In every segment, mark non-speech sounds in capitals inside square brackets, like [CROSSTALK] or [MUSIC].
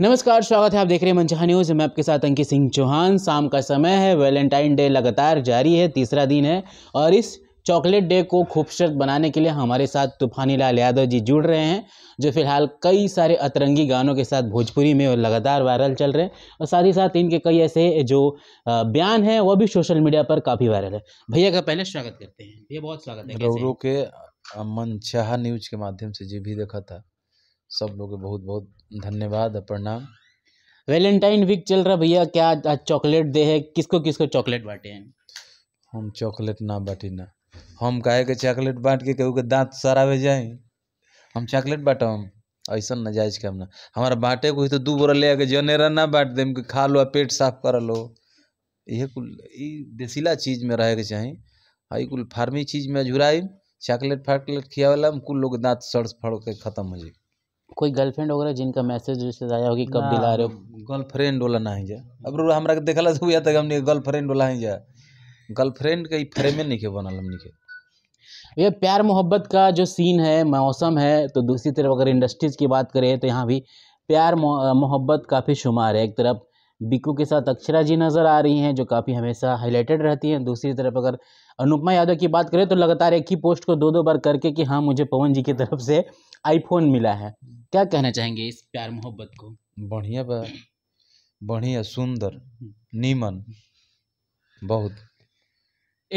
नमस्कार स्वागत है आप देख रहे हैं मनचाह न्यूज़ मैं आपके साथ अंकित सिंह चौहान शाम का समय है वैलेंटाइन डे लगातार जारी है तीसरा दिन है और इस चॉकलेट डे को खूबसूरत बनाने के लिए हमारे साथ तूफानी लाल यादव जी जुड़ रहे हैं जो फिलहाल कई सारे अतरंगी गानों के साथ भोजपुरी में लगातार वायरल चल रहे हैं और साथ ही साथ इनके कई ऐसे जो बयान हैं वह भी सोशल मीडिया पर काफ़ी वायरल है भैया का पहले स्वागत करते हैं भैया बहुत स्वागत है रो न्यूज के माध्यम से जी भी देखा था सब लोग बहुत बहुत धन्यवाद प्रणाम वैलेंटाइन वीक चल रहा भैया क्या आज चॉकलेट दे है किसको किसको चॉकलेट बांटे हैं हम चॉकलेट ना बांटी ना हम काहे के चॉकलेट बांट के कहू के दांत सरावे जाए हम चॉकलेट बांटो हम ऐसा नजायज काम ना हमारा बांटे को तो दू बोरा ले आके जनेरा ना बांट दे खा लो पेट साफ कर लो ये कुल देसीला चीज में रहे के चाहे आई कुल फार्मी चीज में झुराई चॉकलेट फाकलेट खियावला में कुल लोग दांत सड़ फड़ के खत्म हो जाए कोई गर्लफ्रेंड वगैरह जिनका मैसेज वैसेज आया होगी कब दिला रहे हो गर्लफ्रेंड वाला ना जा अब हमरा के देखला से हुआ तक हमने गर्लफ्रेंड वाला ही जा गर्लफ्रेंड के फ्रेमे नहीं के बनल हमने के ये प्यार मोहब्बत का जो सीन है मौसम है तो दूसरी तरफ अगर इंडस्ट्रीज़ की बात करें तो यहाँ भी प्यार मोहब्बत काफ़ी शुमार है एक तरफ बिकू के साथ अक्षरा जी नज़र आ रही हैं जो काफ़ी हमेशा हाईलाइटेड रहती हैं दूसरी तरफ अगर अनुपमा यादव की बात करें तो लगातार एक ही पोस्ट को दो दो बार करके कि हाँ मुझे पवन जी की तरफ से आईफोन मिला है क्या कहना चाहेंगे इस प्यार मोहब्बत को बढ़िया बात बढ़िया सुंदर हम्म। नीमन बहुत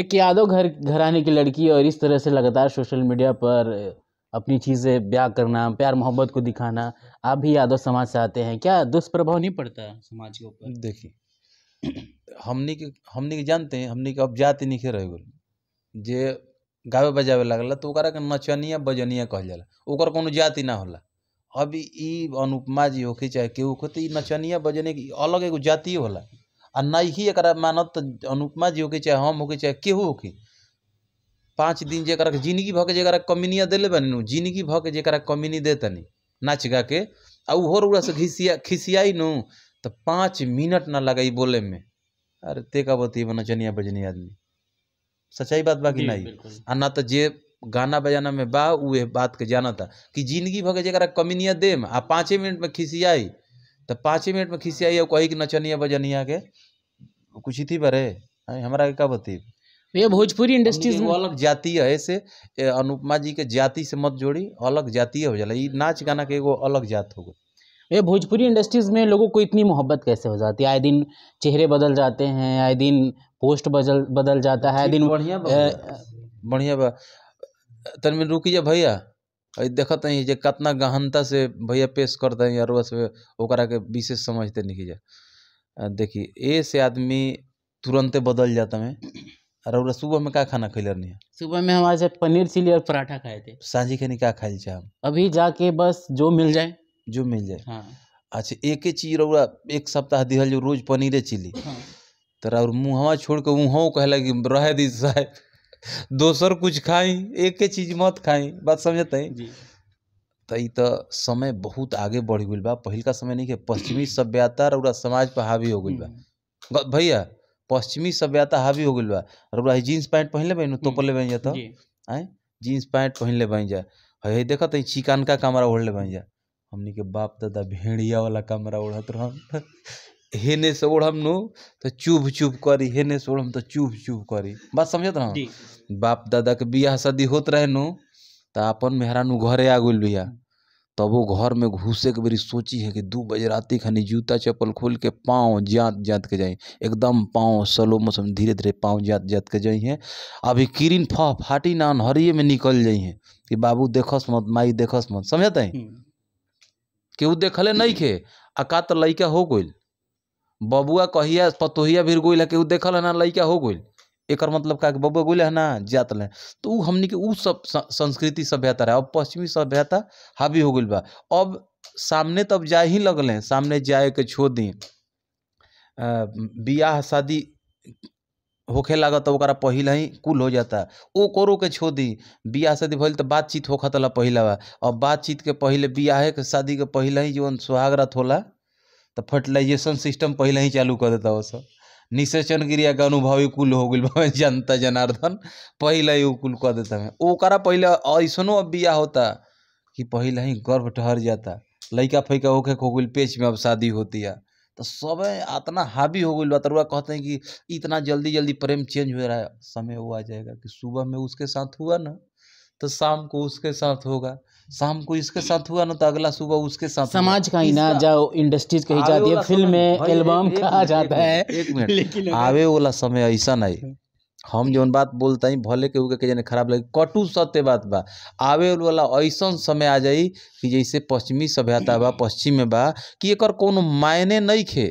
एक यादव घर घराने की लड़की और इस तरह से लगातार सोशल मीडिया पर अपनी चीज़ें ब्याह करना प्यार मोहब्बत को दिखाना आप भी यादव समाज से आते हैं क्या दुष्प्रभाव नहीं पड़ता समाज के ऊपर देखिए हमने के हमने के जानते हैं हमने के अब जाते नहीं खे रहे जे गावे बजावे लगल तो नचनिया बजनिया कहल जाला ओकर कोनो जाति ना होला अब इ अनुपमा जी होके चाहे केहू हो तो नचनिया बजने की अलग एगो जाति होला आ ना ही एक मानत अनुपमा जी होके चाहे हम होके चाहे केहू होके पाँच दिन जरा जिंदगी भर के जर कमीनिया दिले बनी जिंदगी भर के जरा कमीनी दे तनी नाच गा के आ उहो से घिसिया खिसियाई नू तो पाँच मिनट ना लगाई बोले में अरे ते का बती नचनिया बजनी आदमी सच्चाई बात बाकी नहीं आ ना तो जे गाना बजाना में बा वे बात के जाना था कि जिंदगी भगे जरा कमीनिया देम आ पाँचे मिनट में खिसियाई तो पाँचे मिनट में खिसियाई और कही कि नचनिया बजनिया के कुछ थी बरे हमारा के का बती भैया भोजपुरी इंडस्ट्रीज में अलग जातीय है से अनुपमा जी के जाति से मत जोड़ी अलग जातीय हो जाला ई नाच गाना के एगो अलग जात हो गई ये भोजपुरी इंडस्ट्रीज़ में लोगों को इतनी मोहब्बत कैसे हो जाती है आए दिन चेहरे बदल जाते हैं आए दिन पोस्ट बदल बदल जाता है आए दिन बढ़िया बढ़िया बा तनवीर जा भैया देखते हैं जो कितना गहनता से भैया पेश करते हैं अरवा से ओकरा के विशेष समझते नहीं जा देखिए ए से आदमी तुरंत बदल जाता है और सुबह में क्या खाना रही है सुबह में हम आज पनीर चिली और पराठा खाए थे साझी खानी क्या खाए हम अभी जाके बस जो मिल जाए जो मिल जाए हाँ। अच्छा एक ही चीज रहा एक सप्ताह दिहल जो रोज पनीर चिली हाँ। मुँह मुँहवा छोड़ के उहों कहला कि रह दी साहब दोसर कुछ खाई एक ही चीज मत खाई बात समझते हैं तई तो, तो समय बहुत आगे बढ़ गई बा पहल का समय नहीं है पश्चिमी सभ्यता रउरा समाज पर हावी हो गई बा हम्म। भैया पश्चिमी सभ्यता हावी हो गई बा रउरा जीन्स पैंट पहन ले बहन तोपल ले बन जा तो। आए जीन्स पैंट पहन ले बन जा है देखत चिकान का कमरा ओढ़ ले बन जा हमनी के बाप दादा भेड़िया वाला कमरा ओढ़त रहन [LAUGHS] हेने से ओढ़म नु तो चुभ चुभ करी हेने से ओढ़म तो चुभ चुभ करी बात समझत रह बाप दादा के बियाह शादी होत रहे नु तो अपन मेहरानू घरे आ गई भैया तब वो घर में घुसे के बेरी सोची है कि दू बजे राति खानी जूता चप्पल खोल के पाँव जात जात के जाए एकदम पाँव सलो मौसम धीरे धीरे पाँव जात जात के जाइ हैं अभी किरिन फह फाटी नान हरिये में निकल जाइ हैं कि बाबू देखस मत माई देखस मत समझते हैं हम्म। केहू देखले नहीं खे आका तो लैका हो गई बबुआ कहिया पतोहिया भी गोल है केहू देखल मतलब है ना लैका हो गई एक मतलब का बबुआ गोल है ना जात ले तो उ हमने के उ सब संस्कृति सभ्यता रहा अब पश्चिमी सभ्यता हावी हो गई बा अब सामने तब जा ही लगल सामने जाए के छोड़ दी बियाह शादी होखे लागत तो ओकरा ही कुल हो जाता वो करो के छोड़ दी शादी भइल तो बातचीत हो होला पहला बा और बातचीत के पहले बियाह के शादी के पहले ही जो सुहागरात होला तो फर्टिलाइजेशन सिस्टम पहले ही चालू कर देता वो सब निषेचन क्रिया के अनुभवी कुल हो गए जनता जनार्दन पहले ही कुल कर देता है ओकरा पहले ऐसनो अब बिया होता कि पहले ही गर्भ ठहर जाता लैका फैका होके खो गई पेच में अब शादी होती है तो सब इतना हावी हो गई बतरुआ कहते हैं कि इतना जल्दी जल्दी प्रेम चेंज हो रहा है समय वो आ जाएगा कि सुबह में उसके साथ हुआ ना तो शाम को उसके साथ होगा शाम को इसके साथ हुआ ना तो अगला सुबह उसके साथ समाज का ही ना जाओ इंडस्ट्रीज कही जाती है फिल्म एल्बम कहा जाता है [LAUGHS] आवे वाला समय ऐसा नहीं हम जौन बात हैं भले के, के जन खराब लगे कटु सत्य बात बा आवे वाला ऐसा समय आ जाए कि जैसे पश्चिमी सभ्यता बा पश्चिम में बा कि एक कोनो मायने नहीं खे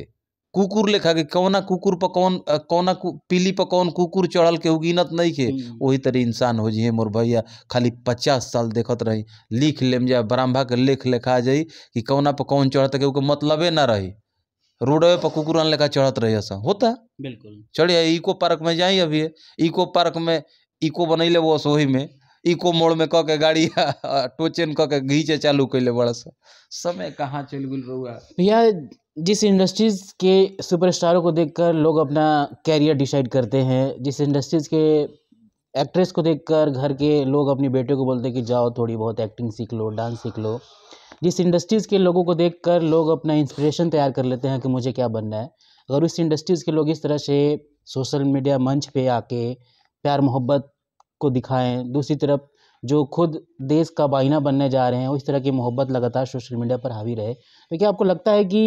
कुकुर लेखा के कौना कुकुर पर कौन कौना कु, पीली पर कौन कुकुर चढ़ल के गिनत नहीं के वही हम्म। तरह इंसान हो जी मोर भैया खाली पचास साल देखत रही लिख लेम जा ब्राह्मण के लेख लेखा जाई कि कौना पर कौन चढ़ता के मतलब ना रही रोड पे कुकुरान लेकर चढ़त रही सब होता बिल्कुल चढ़िया इको पार्क में जाए अभी इको पार्क में इको बनैले वो सोही में इको मोड़ में कह के गाड़ी [LAUGHS] टोचेन कह के घींचे चालू ले बड़ा सा समय कहाँ चल गई रहुआ भैया जिस इंडस्ट्रीज़ के सुपरस्टारों को देखकर लोग अपना कैरियर डिसाइड करते हैं जिस इंडस्ट्रीज़ के एक्ट्रेस को देखकर घर के लोग अपनी बेटे को बोलते हैं कि जाओ थोड़ी बहुत एक्टिंग सीख लो डांस सीख लो जिस इंडस्ट्रीज़ के लोगों को देख कर लोग अपना इंस्पिरेशन तैयार कर लेते हैं कि मुझे क्या बनना है अगर उस इंडस्ट्रीज़ के लोग इस तरह से सोशल मीडिया मंच पे आके प्यार मोहब्बत को दिखाएं दूसरी तरफ जो खुद देश का बाइना बनने जा रहे हैं उस तरह की मोहब्बत लगातार सोशल मीडिया पर हावी रहे तो क्या आपको लगता है कि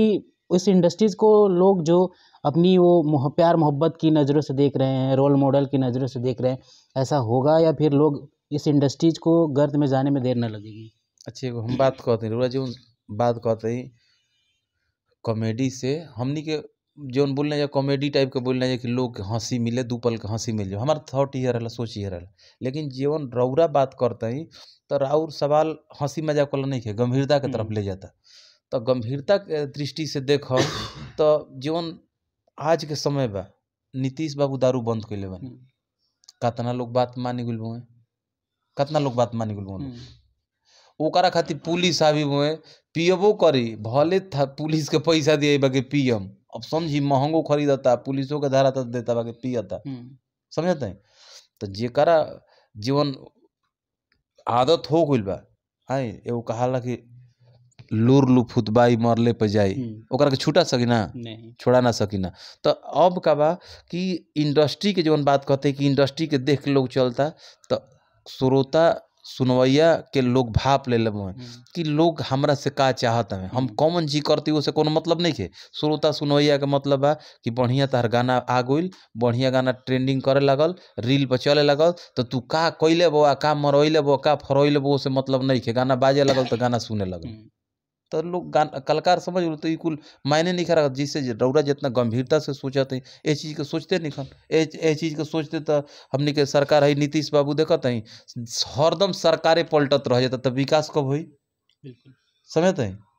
उस इंडस्ट्रीज़ को लोग जो अपनी वो मोह प्यार मोहब्बत की नज़रों से देख रहे हैं रोल मॉडल की नज़रों से देख रहे हैं ऐसा होगा या फिर लोग इस इंडस्ट्रीज़ को गर्द में जाने में देर न लगेगी अच्छे एगो हम बात कहते हैं जो बात कहते कॉमेडी से हमने के जौन बोलने जाए कॉमेडी टाइप के बोलने जाए कि लोग के हंसी मिले दो पल के हंसी मिल जाए हमारे थॉट ये रहा सोच ये रहा लेकिन जौन रौरा बात करते हैं तो राउर सवाल हंसी मजाक वाला नहीं है गंभीरता के तरफ हम्म। ले जाता तो गंभीरता के दृष्टि से देख तो जीवन आज के समय बा नीतीश बाबू दारू बंद कैले बन हम्म। कतना लोग बात मानी गुल कतना लोग बात मानी गुल ओकरा खातिर पुलिस आबी हुए पीएबो करी भले था पुलिस के पैसा दिए बाकी पीएम अब समझी महंगो खरीदता पुलिसों के धारा देता बाकी पियता हम्म। समझते हैं तो जेकरा जीवन आदत हो गई बा आई एगो कहाला कि लूर लू फुतबाई मरले पे जाई हम्म। ओकरा के छुटा सकी ना छोड़ा ना सकी ना तो अब का बा कि इंडस्ट्री के जवन बात कहते कि इंडस्ट्री के देख के लोग चलता तो श्रोता सुनवैया के लोग भाप ले लेब हम्म। कि लोग हमरा से का चाहत हैं हम हम्म। कॉमन जी करती उसे कोनो मतलब नहीं है श्रोता सुनवैया के मतलब है कि बढ़िया तहर गाना आ गई बढ़िया गाना ट्रेंडिंग करे लगल रील पर चले लगल तो तू का कैले बो का मरैले बो का फरैले बो से मतलब नहीं है गाना बाजे लगल तो गाना सुने लगल हम्म। तो लोग गान कलाकार समझ लो तो ये कुल मायने नहीं खा रहा जिससे रौरा जितना गंभीरता से सोचते हैं ये चीज़ के सोचते नहीं खन ये चीज़ के सोचते तो हमने के सरकार है नीतीश बाबू देखते हैं हरदम सरकारें पलटत रह जाता तो विकास कब हुई समझते हैं